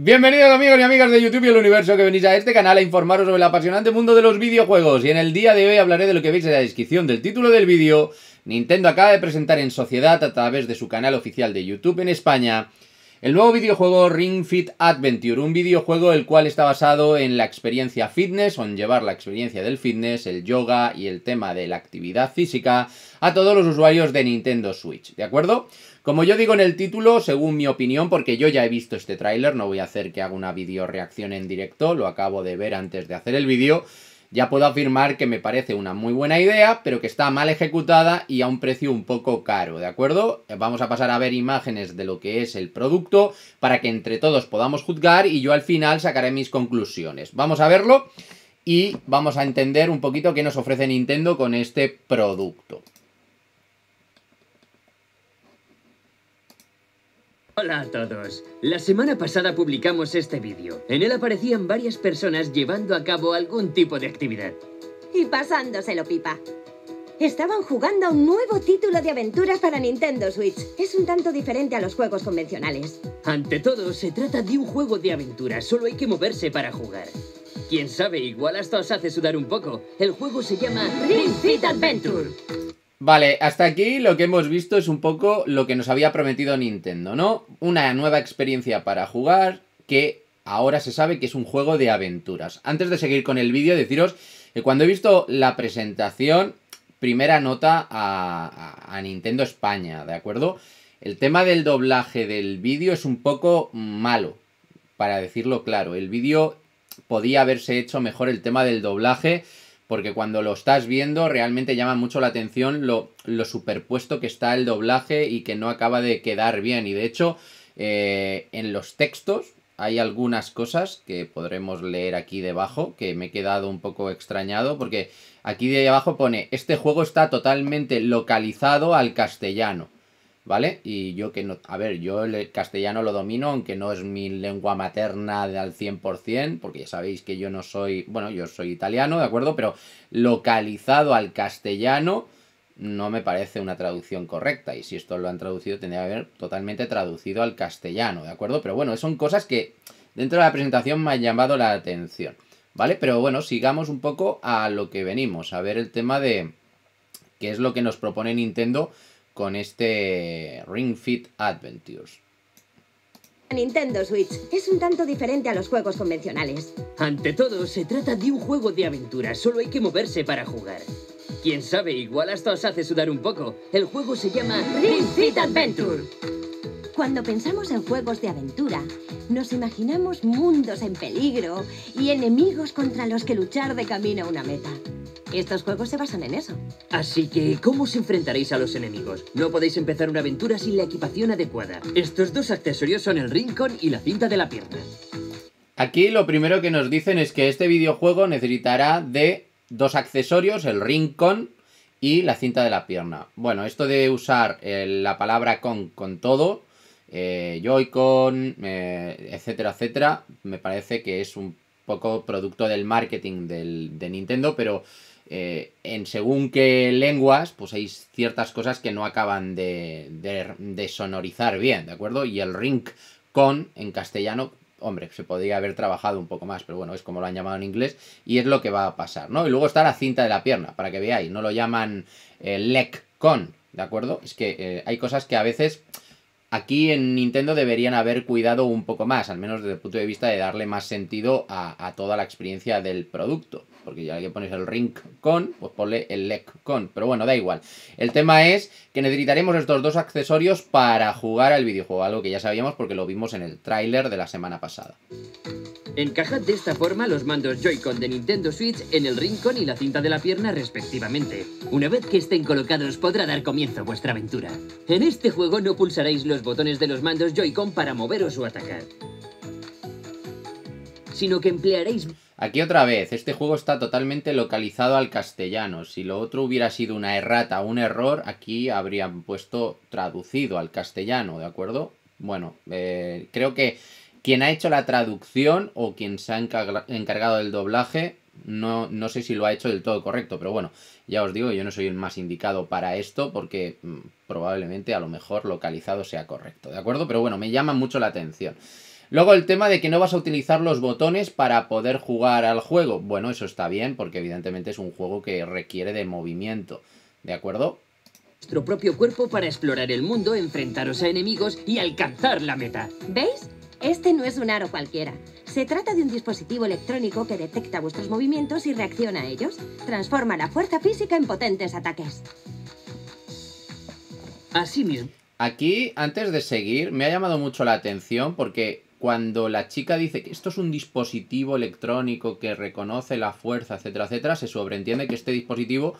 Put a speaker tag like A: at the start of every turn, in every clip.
A: Bienvenidos amigos y amigas de YouTube y el universo que venís a este canal a informaros sobre el apasionante mundo de los videojuegos y en el día de hoy hablaré de lo que veis en la descripción del título del vídeo Nintendo acaba de presentar en sociedad a través de su canal oficial de YouTube en España el nuevo videojuego Ring Fit Adventure, un videojuego el cual está basado en la experiencia fitness o en llevar la experiencia del fitness, el yoga y el tema de la actividad física a todos los usuarios de Nintendo Switch, ¿de acuerdo? Como yo digo en el título, según mi opinión, porque yo ya he visto este tráiler, no voy a hacer que haga una video reacción en directo, lo acabo de ver antes de hacer el vídeo, ya puedo afirmar que me parece una muy buena idea, pero que está mal ejecutada y a un precio un poco caro, ¿de acuerdo? Vamos a pasar a ver imágenes de lo que es el producto para que entre todos podamos juzgar y yo al final sacaré mis conclusiones. Vamos a verlo y vamos a entender un poquito qué nos ofrece Nintendo con este producto.
B: Hola a todos. La semana pasada publicamos este vídeo. En él aparecían varias personas llevando a cabo algún tipo de actividad.
C: Y pasándoselo pipa. Estaban jugando a un nuevo título de aventuras para Nintendo Switch. Es un tanto diferente a los juegos convencionales.
B: Ante todo, se trata de un juego de aventuras. Solo hay que moverse para jugar. Quién sabe, igual hasta os hace sudar un poco. El juego se llama Ring Adventure.
A: Vale, hasta aquí lo que hemos visto es un poco lo que nos había prometido Nintendo, ¿no? Una nueva experiencia para jugar que ahora se sabe que es un juego de aventuras. Antes de seguir con el vídeo, deciros que cuando he visto la presentación, primera nota a, Nintendo España, ¿de acuerdo? El tema del doblaje del vídeo es un poco malo, para decirlo claro. El vídeo podía haberse hecho mejor el tema del doblaje porque cuando lo estás viendo realmente llama mucho la atención lo, superpuesto que está el doblaje y que no acaba de quedar bien. Y de hecho, eh, en los textos hay algunas cosas que podremos leer aquí debajo, que me he quedado un poco extrañado, porque aquí de abajo pone, este juego está totalmente localizado al castellano. ¿vale? Y yo que no, a ver, yo el castellano lo domino, aunque no es mi lengua materna al 100%, porque ya sabéis que yo no soy, bueno, yo soy italiano, ¿de acuerdo? Pero localizado al castellano no me parece una traducción correcta, y si esto lo han traducido tendría que haber totalmente traducido al castellano, ¿de acuerdo? Pero bueno, son cosas que dentro de la presentación me han llamado la atención. ¿Vale? Pero bueno, sigamos un poco a lo que venimos, a ver el tema de qué es lo que nos propone Nintendo con este Ring Fit Adventures.
C: Nintendo Switch es un tanto diferente a los juegos convencionales.
A: Ante todo, se trata de un juego de aventura, solo
B: hay que moverse para jugar. Quién sabe, igual hasta os hace sudar un poco. El juego se llama Ring Fit Adventure.
C: Cuando pensamos en juegos de aventura, nos imaginamos mundos en peligro y enemigos contra los que luchar de camino a una meta.
B: Estos juegos se basan en eso. Así que, ¿cómo os enfrentaréis a los enemigos? No podéis empezar una aventura sin la equipación adecuada. Estos dos accesorios son el rincón y la cinta de la pierna.
A: Aquí lo primero que nos dicen es que este videojuego necesitará de dos accesorios, el rincón y la cinta de la pierna. Bueno, esto de usar eh, la palabra con con todo, eh, Joy-Con, eh, etcétera, etcétera, me parece que es un poco producto del marketing de Nintendo, pero eh, en según qué lenguas, pues hay ciertas cosas que no acaban de, sonorizar bien, ¿de acuerdo? Y el ring con en castellano, hombre, se podría haber trabajado un poco más, pero bueno, es como lo han llamado en inglés y es lo que va a pasar, ¿no? Y luego está la cinta de la pierna, para que veáis, no lo llaman eh, leg con, ¿de acuerdo? Es que eh, hay cosas que a veces aquí en Nintendo deberían haber cuidado un poco más, al menos desde el punto de vista de darle más sentido a, a toda la experiencia del producto porque ya que ponéis el ring con, pues ponle el leg con, pero bueno, da igual. El tema es que necesitaremos estos dos accesorios para jugar al videojuego, algo que ya sabíamos porque lo vimos en el tráiler de la semana pasada.
B: Encajad de esta forma los mandos Joy-Con de Nintendo Switch en el rincón y la cinta de la pierna respectivamente. Una vez que estén colocados podrá dar comienzo vuestra aventura. En este juego no pulsaréis los botones de los mandos Joy-Con para moveros o atacar,
A: sino que emplearéis Aquí otra vez, este juego está totalmente localizado al castellano. Si lo otro hubiera sido una errata o un error, aquí habrían puesto traducido al castellano, ¿de acuerdo? Bueno, eh, creo que quien ha hecho la traducción o quien se ha encargado del doblaje, no, no sé si lo ha hecho del todo correcto, pero bueno, ya os digo, yo no soy el más indicado para esto porque mm, probablemente a lo mejor localizado sea correcto, ¿de acuerdo? Pero bueno, me llama mucho la atención. Luego el tema de que no vas a utilizar los botones para poder jugar al juego. Bueno, eso está bien porque evidentemente es un juego que requiere de movimiento. ¿De acuerdo? Nuestro propio cuerpo para
B: explorar el mundo, enfrentaros a enemigos y alcanzar la meta. ¿Veis?
C: Este no es un aro cualquiera. Se trata de un dispositivo electrónico que detecta vuestros movimientos y reacciona a ellos. Transforma la fuerza física en potentes ataques.
B: Así mismo.
A: Aquí, antes de seguir, me ha llamado mucho la atención porque cuando la chica dice que esto es un dispositivo electrónico que reconoce la fuerza, etcétera, etcétera, se sobreentiende que este dispositivo,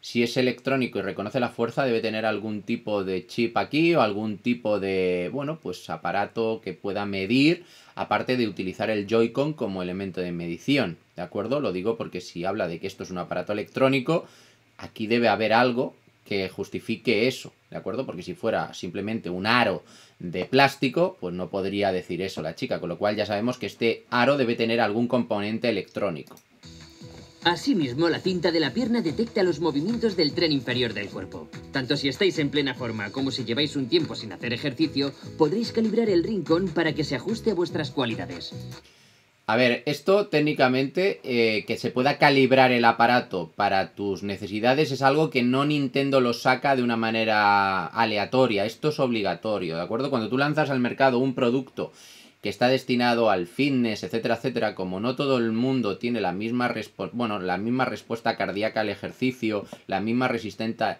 A: si es electrónico y reconoce la fuerza, debe tener algún tipo de chip aquí o algún tipo de, bueno, pues aparato que pueda medir, aparte de utilizar el Joy-Con como elemento de medición, ¿de acuerdo? Lo digo porque si habla de que esto es un aparato electrónico, aquí debe haber algo que justifique eso, ¿de acuerdo? Porque si fuera simplemente un aro de plástico, pues no podría decir eso la chica, con lo cual ya sabemos que este aro debe tener algún componente electrónico.
B: Asimismo, la cinta de la pierna detecta los movimientos del tren inferior del cuerpo.
A: Tanto si estáis en plena forma
B: como si lleváis un tiempo sin hacer ejercicio, podréis calibrar el rincón para que se ajuste a vuestras cualidades.
A: A ver, esto técnicamente, eh, que se pueda calibrar el aparato para tus necesidades es algo que no Nintendo lo saca de una manera aleatoria, esto es obligatorio, ¿de acuerdo? Cuando tú lanzas al mercado un producto que está destinado al fitness, etcétera, etcétera, como no todo el mundo tiene la misma, bueno, la misma respuesta cardíaca al ejercicio, la misma resistencia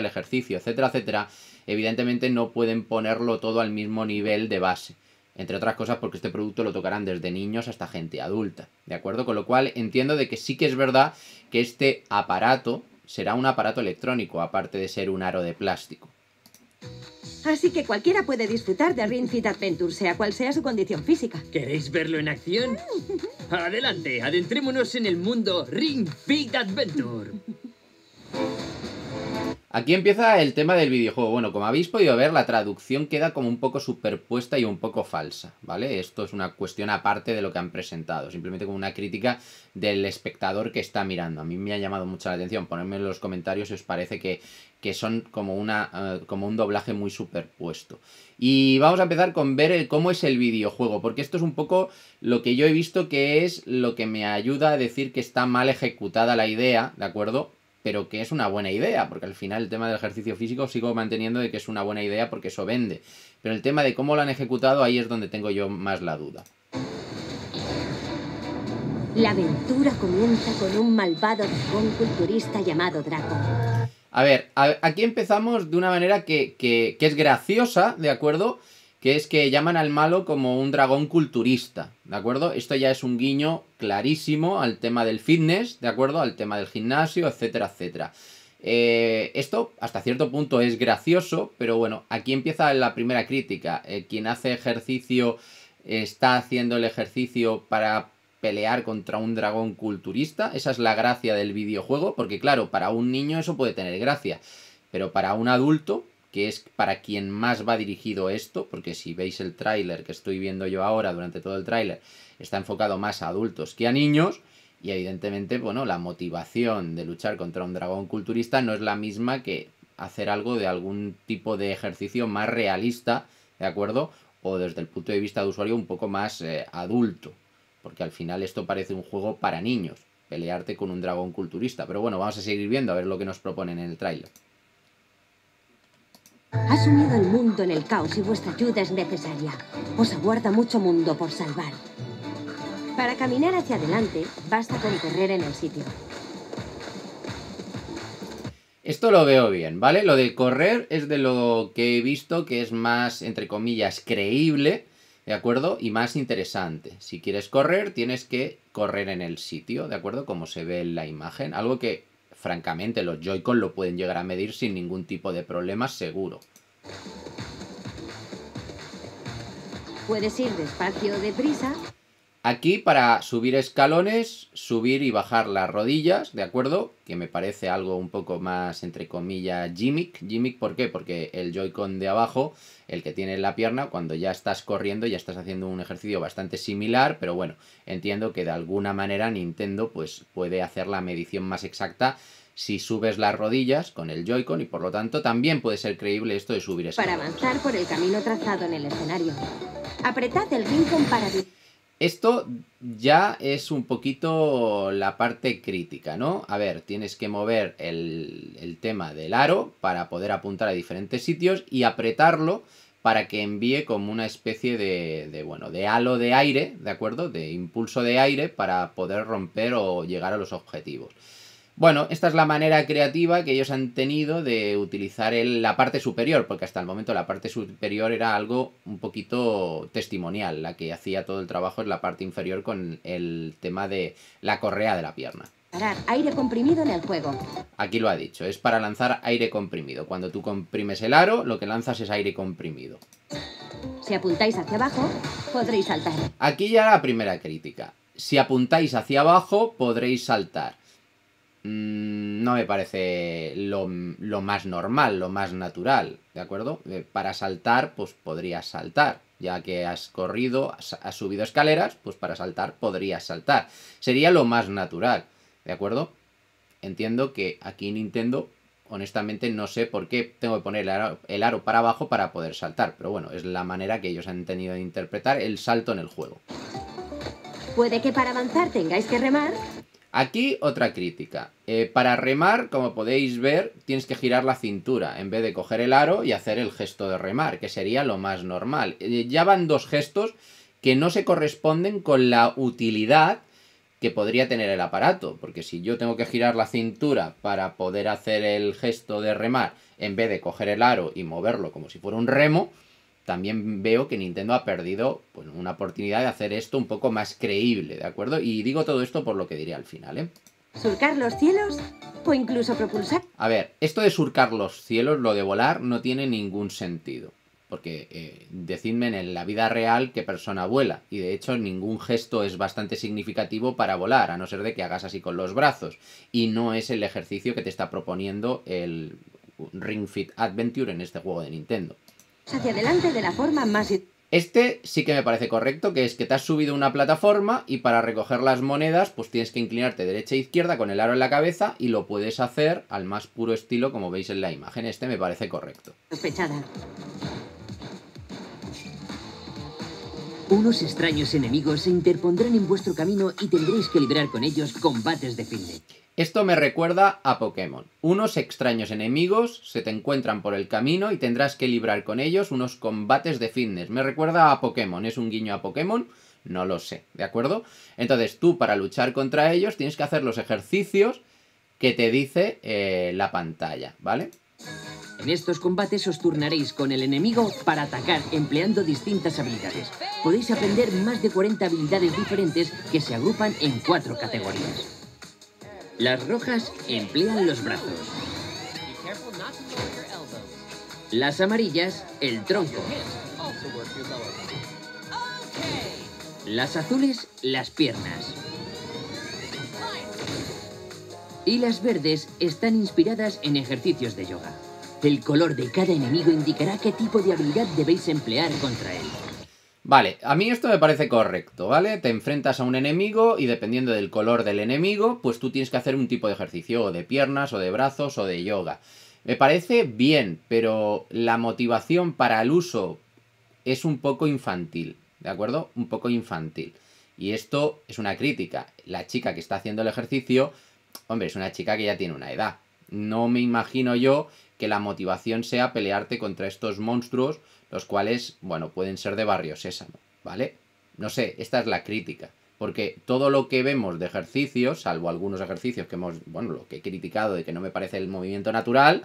A: al ejercicio, etcétera, etcétera, evidentemente no pueden ponerlo todo al mismo nivel de base. Entre otras cosas porque este producto lo tocarán desde niños hasta gente adulta, ¿de acuerdo? Con lo cual entiendo de que sí que es verdad que este aparato será un aparato electrónico, aparte de ser un aro de plástico.
C: Así que cualquiera puede disfrutar de Ring Fit Adventure, sea cual sea su condición física.
B: ¿Queréis verlo en acción? Adelante, adentrémonos en el mundo Ring Fit Adventure.
A: Aquí empieza el tema del videojuego. Bueno, como habéis podido ver, la traducción queda como un poco superpuesta y un poco falsa, ¿vale? Esto es una cuestión aparte de lo que han presentado, simplemente como una crítica del espectador que está mirando. A mí me ha llamado mucho la atención. Ponedme en los comentarios si os parece que, que son como, una, eh, como un doblaje muy superpuesto. Y vamos a empezar con ver el, cómo es el videojuego, porque esto es un poco lo que yo he visto que es lo que me ayuda a decir que está mal ejecutada la idea, ¿de acuerdo? pero que es una buena idea, porque al final el tema del ejercicio físico sigo manteniendo de que es una buena idea porque eso vende. Pero el tema de cómo lo han ejecutado ahí es donde tengo yo más la duda.
C: La aventura comienza con un malvado dragón culturista llamado Draco.
A: A ver, aquí empezamos de una manera que, que es graciosa, ¿de acuerdo? que es que llaman al malo como un dragón culturista, ¿de acuerdo? Esto ya es un guiño clarísimo al tema del fitness, ¿de acuerdo? Al tema del gimnasio, etcétera, etcétera. Eh, esto hasta cierto punto es gracioso, pero bueno, aquí empieza la primera crítica. Eh, quien hace ejercicio está haciendo el ejercicio para pelear contra un dragón culturista. Esa es la gracia del videojuego, porque claro, para un niño eso puede tener gracia, pero para un adulto que es para quien más va dirigido esto, porque si veis el tráiler que estoy viendo yo ahora durante todo el tráiler, está enfocado más a adultos que a niños, y evidentemente, bueno, la motivación de luchar contra un dragón culturista no es la misma que hacer algo de algún tipo de ejercicio más realista, ¿de acuerdo? O desde el punto de vista de usuario un poco más eh, adulto, porque al final esto parece un juego para niños, pelearte con un dragón culturista. Pero bueno, vamos a seguir viendo a ver lo que nos proponen en el tráiler.
C: Has unido el mundo en el caos y vuestra ayuda es necesaria. Os aguarda mucho mundo por salvar. Para caminar hacia adelante, basta con correr en el sitio.
A: Esto lo veo bien, ¿vale? Lo de correr es de lo que he visto que es más, entre comillas, creíble, ¿de acuerdo? Y más interesante. Si quieres correr, tienes que correr en el sitio, ¿de acuerdo? Como se ve en la imagen. Algo que francamente los Joy-Con lo pueden llegar a medir sin ningún tipo de problema seguro.
C: Puedes ir despacio o deprisa
A: Aquí para subir escalones, subir y bajar las rodillas, ¿de acuerdo? Que me parece algo un poco más, entre comillas, gimmick. Gimmick, ¿por qué? Porque el Joy-Con de abajo, el que tiene la pierna, cuando ya estás corriendo, ya estás haciendo un ejercicio bastante similar, pero bueno, entiendo que de alguna manera Nintendo pues, puede hacer la medición más exacta si subes las rodillas con el Joy-Con y por lo tanto también puede ser creíble esto de subir escalones. Para
C: avanzar por el camino trazado en el escenario, apretad el rincón para...
A: Esto ya es un poquito la parte crítica, ¿no? A ver, tienes que mover el, tema del aro para poder apuntar a diferentes sitios y apretarlo para que envíe como una especie de, de, bueno, de halo de aire, ¿de acuerdo? De impulso de aire para poder romper o llegar a los objetivos. Bueno, esta es la manera creativa que ellos han tenido de utilizar la parte superior, porque hasta el momento la parte superior era algo un poquito testimonial, la que hacía todo el trabajo en la parte inferior con el tema de la correa de la pierna.
C: Aire comprimido en el juego.
A: Aquí lo ha dicho, es para lanzar aire comprimido. Cuando tú comprimes el aro, lo que lanzas es aire comprimido.
C: Si apuntáis hacia abajo, podréis saltar.
A: Aquí ya la primera crítica. Si apuntáis hacia abajo, podréis saltar. Mm, no me parece lo, más normal, lo más natural, ¿de acuerdo? Eh, para saltar, pues podrías saltar. Ya que has corrido, has, subido escaleras, pues para saltar podrías saltar. Sería lo más natural, ¿de acuerdo? Entiendo que aquí Nintendo honestamente no sé por qué tengo que poner el aro, el aro, para abajo para poder saltar, pero bueno, es la manera que ellos han tenido de interpretar el salto en el juego.
C: Puede que para avanzar tengáis que remar
A: Aquí otra crítica. Eh, para remar, como podéis ver, tienes que girar la cintura en vez de coger el aro y hacer el gesto de remar, que sería lo más normal. Eh, ya van dos gestos que no se corresponden con la utilidad que podría tener el aparato, porque si yo tengo que girar la cintura para poder hacer el gesto de remar en vez de coger el aro y moverlo como si fuera un remo, también veo que Nintendo ha perdido pues, una oportunidad de hacer esto un poco más creíble, ¿de acuerdo? Y digo todo esto por lo que diré al final, ¿eh? Surcar los
C: cielos o incluso propulsar.
A: A ver, esto de surcar los cielos, lo de volar, no tiene ningún sentido. Porque eh, decidme en la vida real qué persona vuela. Y de hecho ningún gesto es bastante significativo para volar, a no ser de que hagas así con los brazos. Y no es el ejercicio que te está proponiendo el Ring Fit Adventure en este juego de Nintendo
C: hacia adelante de la forma más...
A: Este sí que me parece correcto, que es que te has subido una plataforma y para recoger las monedas pues tienes que inclinarte derecha e izquierda con el aro en la cabeza y lo puedes hacer al más puro estilo como veis en la imagen. Este me parece correcto. Unos extraños enemigos se interpondrán en vuestro camino y tendréis que librar con ellos combates de fin esto me recuerda a Pokémon. Unos extraños enemigos se te encuentran por el camino y tendrás que librar con ellos unos combates de fitness. Me recuerda a Pokémon. ¿Es un guiño a Pokémon? No lo sé, ¿de acuerdo? Entonces tú para luchar contra ellos tienes que hacer los ejercicios que te dice eh, la pantalla, ¿vale? En estos combates os
B: turnaréis con el enemigo para atacar empleando distintas habilidades. Podéis aprender más de 40 habilidades diferentes que se agrupan en cuatro categorías. Las rojas emplean los brazos. Las amarillas, el tronco. Las azules, las piernas. Y las verdes están inspiradas en ejercicios de yoga. El color de cada enemigo indicará qué tipo de habilidad debéis emplear contra él.
A: Vale, a mí esto me parece correcto, ¿vale? Te enfrentas a un enemigo y dependiendo del color del enemigo, pues tú tienes que hacer un tipo de ejercicio, o de piernas, o de brazos, o de yoga. Me parece bien, pero la motivación para el uso es un poco infantil, ¿de acuerdo? Un poco infantil. Y esto es una crítica. La chica que está haciendo el ejercicio, hombre, es una chica que ya tiene una edad. No me imagino yo que la motivación sea pelearte contra estos monstruos los cuales, bueno, pueden ser de barrio sésamo, ¿vale? No sé, esta es la crítica, porque todo lo que vemos de ejercicios, salvo algunos ejercicios que hemos, bueno, lo que he criticado de que no me parece el movimiento natural,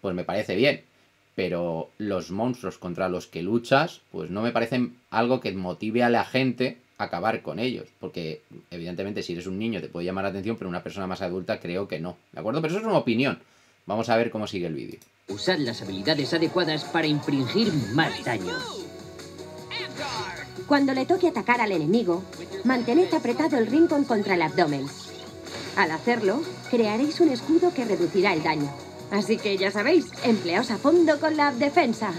A: pues me parece bien, pero los monstruos contra los que luchas, pues no me parecen algo que motive a la gente a acabar con ellos, porque evidentemente si eres un niño te puede llamar la atención, pero una persona más adulta creo que no, ¿de acuerdo? Pero eso es una opinión. Vamos a ver cómo sigue el vídeo. Usad las habilidades adecuadas para infringir más daño.
C: Cuando le toque atacar al enemigo, mantened apretado el rincón contra el abdomen. Al hacerlo, crearéis un escudo que reducirá el daño. Así que ya sabéis, empleaos a fondo con la defensa.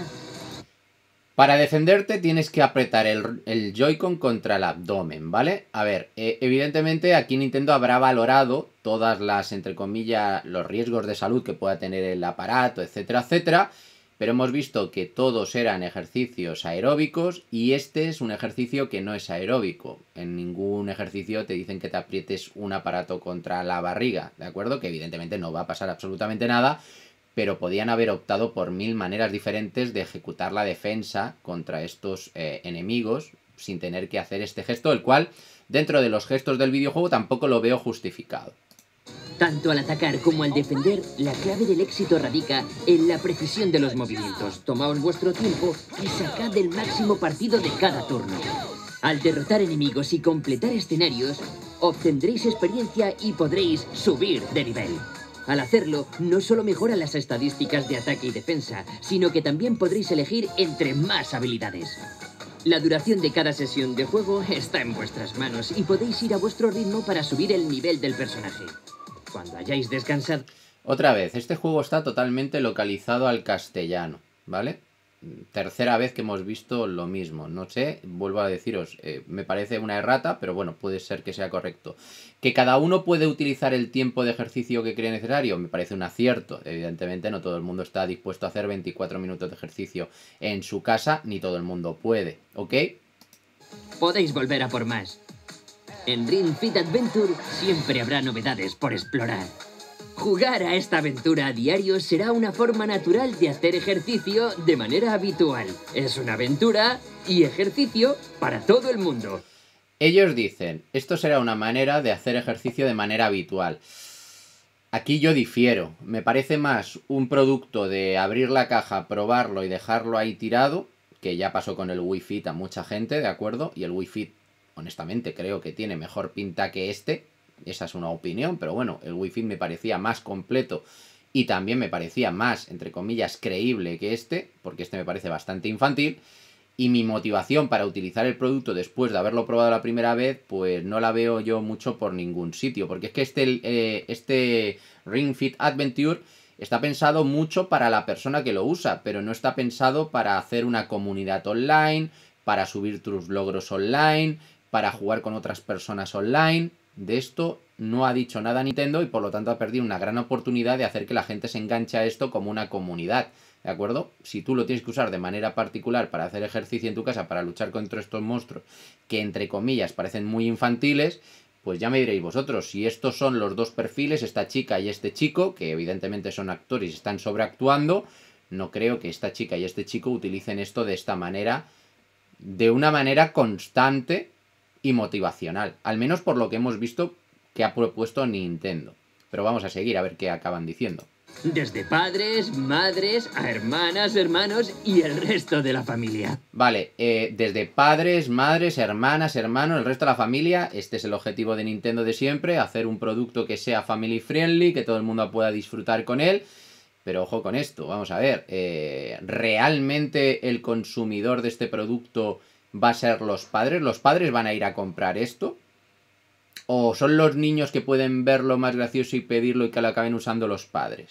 A: Para defenderte tienes que apretar el, Joy-Con contra el abdomen, ¿vale? A ver, eh, evidentemente aquí Nintendo habrá valorado todas las, entre comillas, los riesgos de salud que pueda tener el aparato, etcétera, etcétera pero hemos visto que todos eran ejercicios aeróbicos y este es un ejercicio que no es aeróbico. En ningún ejercicio te dicen que te aprietes un aparato contra la barriga, ¿de acuerdo? Que evidentemente no va a pasar absolutamente nada, pero podían haber optado por mil maneras diferentes de ejecutar la defensa contra estos eh, enemigos sin tener que hacer este gesto, el cual dentro de los gestos del videojuego tampoco lo veo justificado. Tanto al atacar como al defender, la clave del éxito radica en la precisión de los movimientos.
B: Tomaos vuestro tiempo y sacad el máximo partido de cada turno. Al derrotar enemigos y completar escenarios, obtendréis experiencia y podréis subir de nivel. Al hacerlo, no solo mejora las estadísticas de ataque y defensa, sino que también podréis elegir entre más habilidades. La duración de cada sesión de juego está
A: en vuestras manos y podéis ir a vuestro ritmo para subir el nivel del personaje. Cuando hayáis descansado... Otra vez, este juego está totalmente localizado al castellano, ¿vale? tercera vez que hemos visto lo mismo. No sé, vuelvo a deciros, eh, me parece una errata, pero bueno, puede ser que sea correcto. Que cada uno puede utilizar el tiempo de ejercicio que cree necesario, me parece un acierto. Evidentemente no todo el mundo está dispuesto a hacer 24 minutos de ejercicio en su casa, ni todo el mundo puede, ¿ok? Podéis volver a por más. En Dream Fit Adventure siempre habrá novedades por explorar.
B: Jugar a esta aventura a diario será una forma natural de hacer ejercicio de
A: manera habitual. Es una aventura y ejercicio para todo el mundo. Ellos dicen, esto será una manera de hacer ejercicio de manera habitual. Aquí yo difiero. Me parece más un producto de abrir la caja, probarlo y dejarlo ahí tirado, que ya pasó con el Wii Fit a mucha gente, ¿de acuerdo? Y el Wii Fit, honestamente, creo que tiene mejor pinta que este, esa es una opinión, pero bueno, el Wi-Fi me parecía más completo y también me parecía más, entre comillas, creíble que este, porque este me parece bastante infantil. Y mi motivación para utilizar el producto después de haberlo probado la primera vez, pues no la veo yo mucho por ningún sitio. Porque es que este, eh, este Ring Fit Adventure está pensado mucho para la persona que lo usa, pero no está pensado para hacer una comunidad online, para subir tus logros online, para jugar con otras personas online. De esto no ha dicho nada Nintendo y por lo tanto ha perdido una gran oportunidad de hacer que la gente se enganche a esto como una comunidad. ¿De acuerdo? Si tú lo tienes que usar de manera particular para hacer ejercicio en tu casa, para luchar contra estos monstruos que entre comillas parecen muy infantiles, pues ya me diréis vosotros si estos son los dos perfiles, esta chica y este chico, que evidentemente son actores y están sobreactuando, no creo que esta chica y este chico utilicen esto de esta manera, de una manera constante y motivacional, al menos por lo que hemos visto que ha propuesto Nintendo. Pero vamos a seguir a ver qué acaban diciendo.
B: Desde padres, madres, a hermanas, hermanos y el resto de la familia.
A: Vale, eh, desde padres, madres, hermanas, hermanos, el resto de la familia. Este es el objetivo de Nintendo de siempre, hacer un producto que sea family friendly, que todo el mundo pueda disfrutar con él. Pero ojo con esto, vamos a ver, eh, ¿realmente el consumidor de este producto va a ser los padres? ¿Los padres van a ir a comprar esto? ¿O son los niños que pueden verlo más gracioso y pedirlo y que lo acaben usando los padres?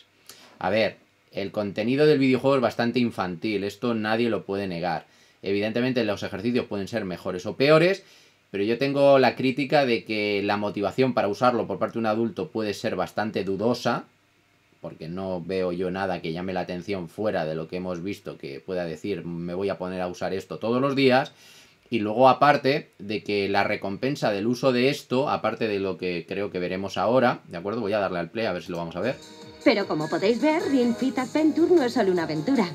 A: A ver, el contenido del videojuego es bastante infantil, esto nadie lo puede negar. Evidentemente los ejercicios pueden ser mejores o peores, pero yo tengo la crítica de que la motivación para usarlo por parte de un adulto puede ser bastante dudosa porque no veo yo nada que llame la atención fuera de lo que hemos visto que pueda decir me voy a poner a usar esto todos los días. Y luego aparte de que la recompensa del uso de esto, aparte de lo que creo que veremos ahora, ¿de acuerdo? Voy a darle al play a ver si lo vamos a ver.
C: Pero como podéis ver, Ring Fit Adventure no es solo una aventura.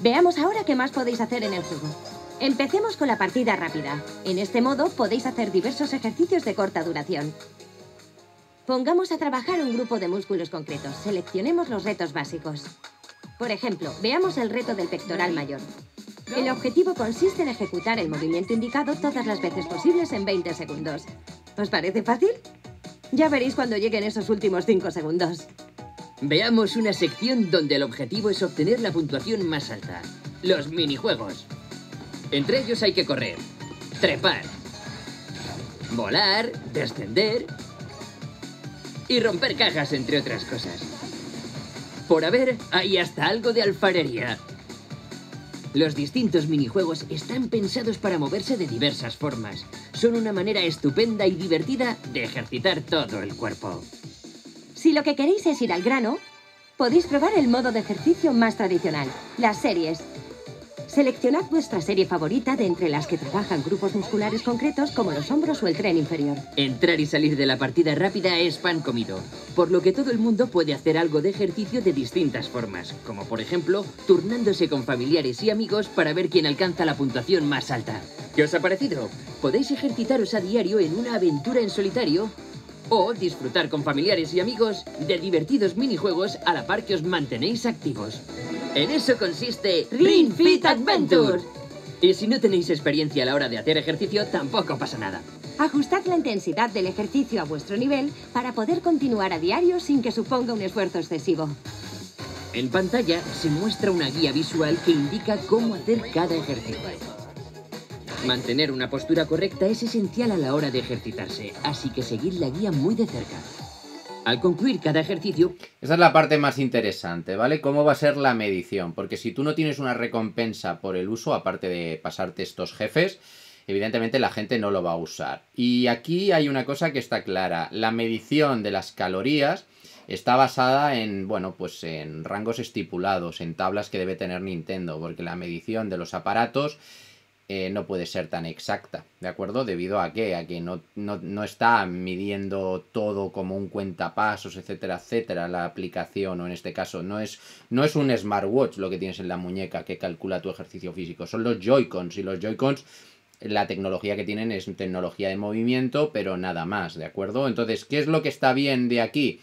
C: Veamos ahora qué más podéis hacer en el juego. Empecemos con la partida rápida. En este modo podéis hacer diversos ejercicios de corta duración. Pongamos a trabajar un grupo de músculos concretos. Seleccionemos los retos básicos. Por ejemplo, veamos el reto del pectoral mayor. El objetivo consiste en ejecutar el movimiento indicado todas las veces posibles en
B: 20 segundos. ¿Os parece fácil? Ya veréis cuando lleguen esos últimos 5 segundos. Veamos una sección donde el objetivo es obtener la puntuación más alta. Los minijuegos. Entre ellos hay que correr, trepar, volar, descender y romper cajas, entre otras cosas. Por haber, hay hasta algo de alfarería. Los distintos minijuegos están pensados para moverse de diversas formas. Son una manera estupenda y divertida de ejercitar todo el cuerpo. Si lo que
C: queréis es ir al grano, podéis probar el modo de ejercicio más tradicional, las series. Seleccionad vuestra serie favorita de entre las que trabajan grupos musculares concretos como los
B: hombros o el tren inferior. Entrar y salir de la partida rápida es pan comido, por lo que todo el mundo puede hacer algo de ejercicio de distintas formas, como por ejemplo turnándose con familiares y amigos para ver quién alcanza la puntuación más alta. ¿Qué os ha parecido? Podéis ejercitaros a diario en una aventura en solitario o disfrutar con familiares y amigos de divertidos minijuegos a la par que os mantenéis activos. En eso consiste Ring Fit Adventure. Y si no tenéis experiencia a la hora de hacer ejercicio, tampoco pasa nada.
C: Ajustad la intensidad del ejercicio a vuestro nivel para poder continuar a diario sin que suponga
B: un esfuerzo excesivo. En pantalla se muestra una guía visual que indica cómo hacer cada ejercicio. Mantener una postura correcta es esencial
A: a la hora de ejercitarse, así que seguid la guía muy de cerca. Al concluir cada ejercicio... Esa es la parte más interesante, ¿vale? ¿Cómo va a ser la medición? Porque si tú no tienes una recompensa por el uso, aparte de pasarte estos jefes, evidentemente la gente no lo va a usar. Y aquí hay una cosa que está clara. La medición de las calorías está basada en, bueno, pues en rangos estipulados, en tablas que debe tener Nintendo, porque la medición de los aparatos eh, no puede ser tan exacta, ¿de acuerdo? Debido a que, a que no, no, está midiendo todo como un cuentapasos, etcétera, etcétera, la aplicación, o en este caso, no es, no es un smartwatch lo que tienes en la muñeca que calcula tu ejercicio físico, son los Joy-Cons, y los Joy-Cons, la tecnología que tienen es tecnología de movimiento, pero nada más, ¿de acuerdo? Entonces, ¿qué es lo que está bien de aquí?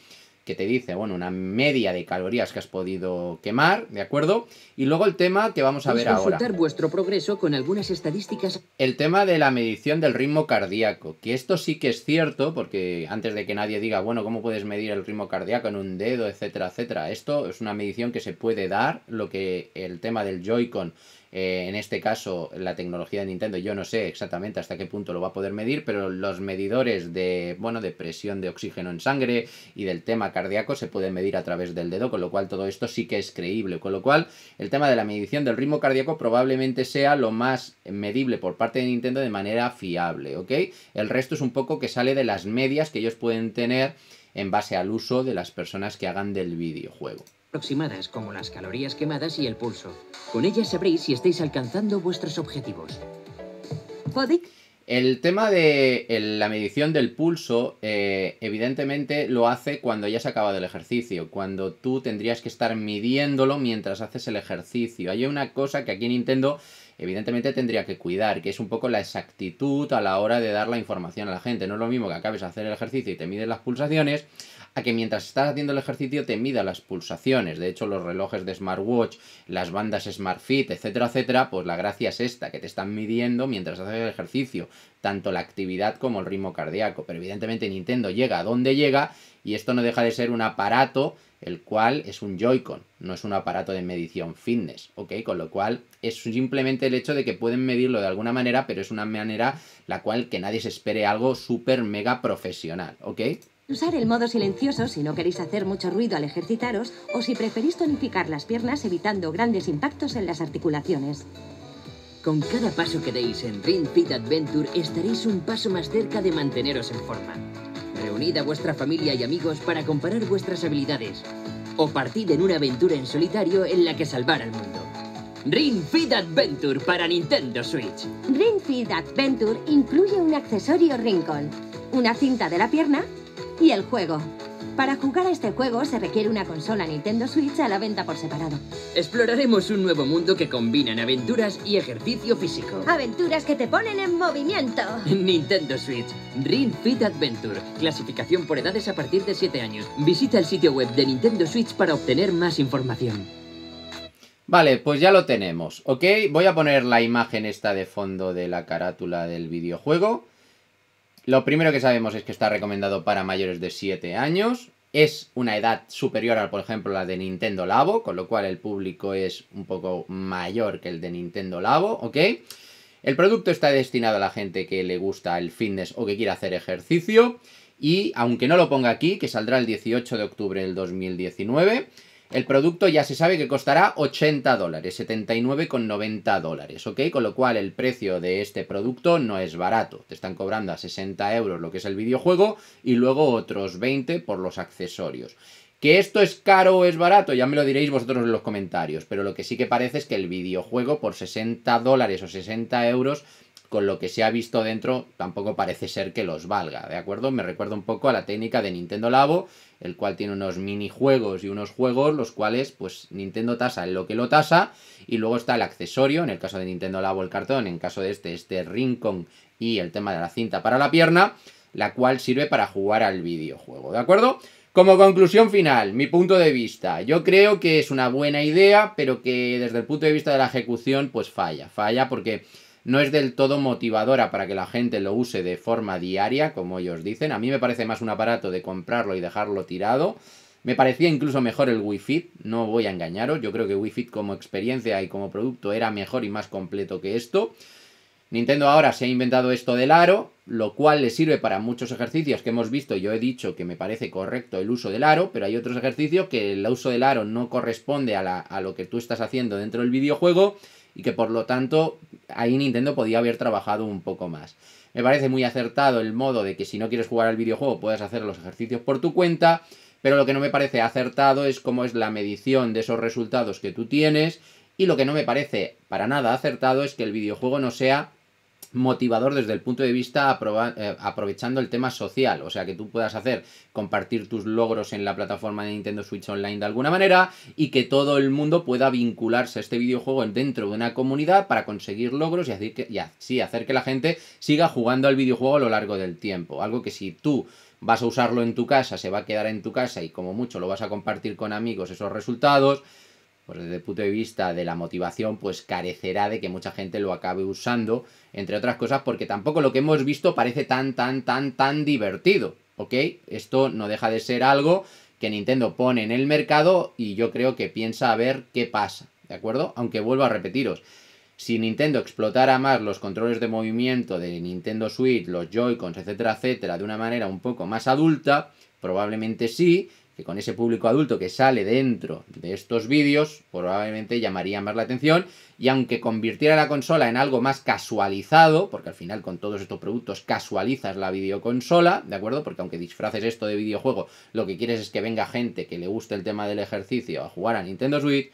A: que te dice, bueno, una media de calorías que has podido quemar, ¿de acuerdo? Y luego el tema que vamos a ver ahora. vuestro progreso con algunas estadísticas. El tema de la medición del ritmo cardíaco, que esto sí que es cierto, porque antes de que nadie diga, bueno, ¿cómo puedes medir el ritmo cardíaco en un dedo, etcétera, etcétera? Esto es una medición que se puede dar, lo que el tema del Joy-Con eh, en este caso, la tecnología de Nintendo, yo no sé exactamente hasta qué punto lo va a poder medir, pero los medidores de, bueno, de presión de oxígeno en sangre y del tema cardíaco se pueden medir a través del dedo, con lo cual todo esto sí que es creíble. Con lo cual, el tema de la medición del ritmo cardíaco probablemente sea lo más medible por parte de Nintendo de manera fiable, El resto es un poco que sale de las medias que ellos pueden tener en base al uso de las personas que hagan del videojuego
B: aproximadas como las calorías quemadas y el pulso. Con ellas sabréis si estáis alcanzando vuestros objetivos.
A: ¿Podic? El tema de la medición del pulso, eh, evidentemente lo hace cuando ya se acaba acabado el ejercicio, cuando tú tendrías que estar midiéndolo mientras haces el ejercicio. Hay una cosa que aquí Nintendo evidentemente tendría que cuidar, que es un poco la exactitud a la hora de dar la información a la gente. No es lo mismo que acabes de hacer el ejercicio y te mides las pulsaciones a que mientras estás haciendo el ejercicio te mida las pulsaciones. De hecho, los relojes de smartwatch, las bandas SmartFit, etcétera, etcétera, pues la gracia es esta, que te están midiendo mientras haces el ejercicio, tanto la actividad como el ritmo cardíaco. Pero evidentemente Nintendo llega a donde llega y esto no deja de ser un aparato, el cual es un Joy-Con, no es un aparato de medición fitness, ¿ok? Con lo cual es simplemente el hecho de que pueden medirlo de alguna manera, pero es una manera la cual que nadie se espere algo súper mega profesional, ¿ok?
C: Usar el modo silencioso si no queréis hacer mucho ruido al ejercitaros o si preferís tonificar las piernas evitando grandes impactos en las articulaciones.
B: Con cada paso que deis en Ring Fit Adventure estaréis un paso más cerca de manteneros en forma. Reunid a vuestra familia y amigos para comparar vuestras habilidades. O partid en una aventura en solitario en la que salvar al mundo. Ring Fit Adventure para Nintendo Switch. Ring Fit Adventure incluye un accesorio
C: Rincon, una cinta de la pierna y el juego. Para jugar a este juego se requiere una consola Nintendo Switch a la venta por separado.
B: Exploraremos un nuevo mundo que combina aventuras y ejercicio físico. Aventuras que te ponen en
C: movimiento.
B: Nintendo Switch, Ring Fit Adventure, clasificación por edades a partir de 7 años. Visita el sitio web
A: de Nintendo Switch para obtener más información. Vale, pues ya lo tenemos, ¿ok? Voy a poner la imagen esta de fondo de la carátula del videojuego. Lo primero que sabemos es que está recomendado para mayores de 7 años. Es una edad superior a, por ejemplo, la de Nintendo Labo, con lo cual el público es un poco mayor que el de Nintendo Labo, ¿ok? El producto está destinado a la gente que le gusta el fitness o que quiere hacer ejercicio. Y aunque no lo ponga aquí, que saldrá el 18 de octubre del 2019, el producto ya se sabe que costará 80 dólares, 79,90 dólares, ¿ok? Con lo cual el precio de este producto no es barato. Te están cobrando a 60 euros lo que es el videojuego y luego otros 20 por los accesorios. Que esto es caro o es barato, ya me lo diréis vosotros en los comentarios, pero lo que sí que parece es que el videojuego por 60 dólares o 60 euros con lo que se ha visto dentro, tampoco parece ser que los valga, ¿de acuerdo? Me recuerda un poco a la técnica de Nintendo Labo, el cual tiene unos minijuegos y unos juegos, los cuales pues Nintendo tasa en lo que lo tasa, y luego está el accesorio, en el caso de Nintendo Labo el cartón, en caso de este, este Rincón, y el tema de la cinta para la pierna, la cual sirve para jugar al videojuego, ¿de acuerdo? Como conclusión final, mi punto de vista, yo creo que es una buena idea, pero que desde el punto de vista de la ejecución pues falla, falla porque no es del todo motivadora para que la gente lo use de forma diaria, como ellos dicen. A mí me parece más un aparato de comprarlo y dejarlo tirado. Me parecía incluso mejor el Wii Fit, no voy a engañaros, yo creo que Wii Fit como experiencia y como producto era mejor y más completo que esto. Nintendo ahora se ha inventado esto del aro, lo cual le sirve para muchos ejercicios que hemos visto, yo he dicho que me parece correcto el uso del aro, pero hay otros ejercicios que el uso del aro no corresponde a, a lo que tú estás haciendo dentro del videojuego y que por lo tanto ahí Nintendo podía haber trabajado un poco más. Me parece muy acertado el modo de que si no quieres jugar al videojuego puedas hacer los ejercicios por tu cuenta, pero lo que no me parece acertado es cómo es la medición de esos resultados que tú tienes y lo que no me parece para nada acertado es que el videojuego no sea motivador desde el punto de vista eh, aprovechando el tema social, o sea que tú puedas hacer compartir tus logros en la plataforma de Nintendo Switch Online de alguna manera y que todo el mundo pueda vincularse a este videojuego dentro de una comunidad para conseguir logros y así, así hacer que la gente siga jugando al videojuego a lo largo del tiempo, algo que si tú vas a usarlo en tu casa, se va a quedar en tu casa y como mucho lo vas a compartir con amigos esos resultados, pues desde el punto de vista de la motivación, pues carecerá de que mucha gente lo acabe usando, entre otras cosas, porque tampoco lo que hemos visto parece tan, tan, tan, tan divertido, ¿ok? Esto no deja de ser algo que Nintendo pone en el mercado y yo creo que piensa a ver qué pasa, ¿de acuerdo? Aunque vuelvo a repetiros, si Nintendo explotara más los controles de movimiento de Nintendo Switch, los Joy-Cons, etcétera, etcétera, de una manera un poco más adulta, probablemente sí, que con ese público adulto que sale dentro de estos vídeos, probablemente llamaría más la atención. Y aunque convirtiera la consola en algo más casualizado, porque al final con todos estos productos casualizas la videoconsola, ¿de acuerdo? Porque aunque disfraces esto de videojuego, lo que quieres es que venga gente que le guste el tema del ejercicio a jugar a Nintendo Switch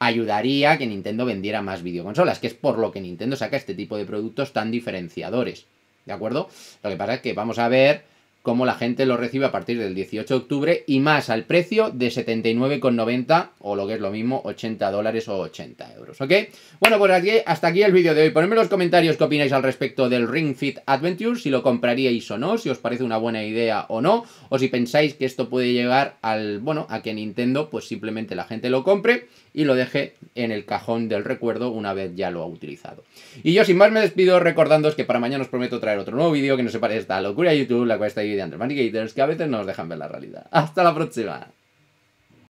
A: ayudaría a que Nintendo vendiera más videoconsolas, que es por lo que Nintendo saca este tipo de productos tan diferenciadores. ¿De acuerdo? Lo que pasa es que vamos a ver cómo la gente lo recibe a partir del 18 de octubre y más al precio de 79,90 o lo que es lo mismo 80 dólares o 80 euros, ¿ok? Bueno, pues aquí, hasta aquí el vídeo de hoy. Ponedme en los comentarios qué opináis al respecto del Ring Fit Adventure, si lo compraríais o no, si os parece una buena idea o no, o si pensáis que esto puede llegar al, bueno, a que Nintendo pues simplemente la gente lo compre y lo deje en el cajón del recuerdo una vez ya lo ha utilizado. Y yo sin más me despido recordándoos que para mañana os prometo traer otro nuevo vídeo que no se parece a esta locura de YouTube, la cual está de Gators que a veces nos dejan ver la realidad. ¡Hasta la próxima!